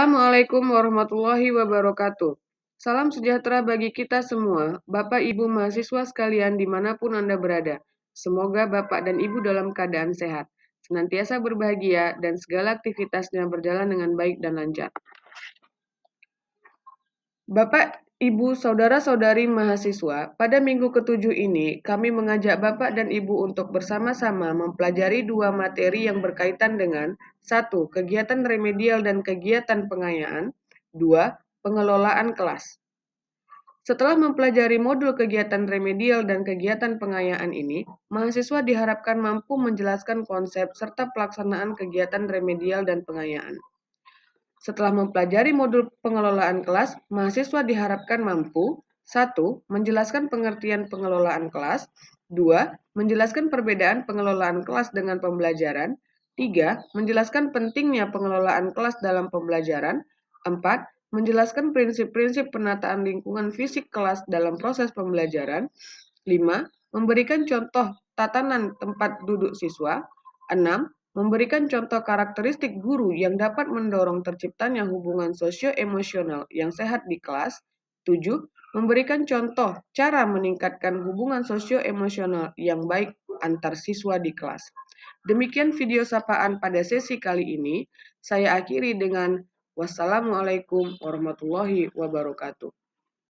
Assalamualaikum warahmatullahi wabarakatuh. Salam sejahtera bagi kita semua, Bapak Ibu mahasiswa sekalian dimanapun Anda berada. Semoga Bapak dan Ibu dalam keadaan sehat, senantiasa berbahagia, dan segala aktivitasnya berjalan dengan baik dan lancar. Bapak Ibu, saudara-saudari mahasiswa, pada minggu ketujuh ini kami mengajak Bapak dan Ibu untuk bersama-sama mempelajari dua materi yang berkaitan dengan satu Kegiatan remedial dan kegiatan pengayaan, dua Pengelolaan kelas. Setelah mempelajari modul kegiatan remedial dan kegiatan pengayaan ini, mahasiswa diharapkan mampu menjelaskan konsep serta pelaksanaan kegiatan remedial dan pengayaan. Setelah mempelajari modul pengelolaan kelas, mahasiswa diharapkan mampu 1. Menjelaskan pengertian pengelolaan kelas 2. Menjelaskan perbedaan pengelolaan kelas dengan pembelajaran 3. Menjelaskan pentingnya pengelolaan kelas dalam pembelajaran 4. Menjelaskan prinsip-prinsip penataan lingkungan fisik kelas dalam proses pembelajaran 5. Memberikan contoh tatanan tempat duduk siswa 6. Memberikan contoh karakteristik guru yang dapat mendorong terciptanya hubungan sosio-emosional yang sehat di kelas. 7. Memberikan contoh cara meningkatkan hubungan sosio-emosional yang baik antar siswa di kelas. Demikian video sapaan pada sesi kali ini. Saya akhiri dengan wassalamualaikum warahmatullahi wabarakatuh.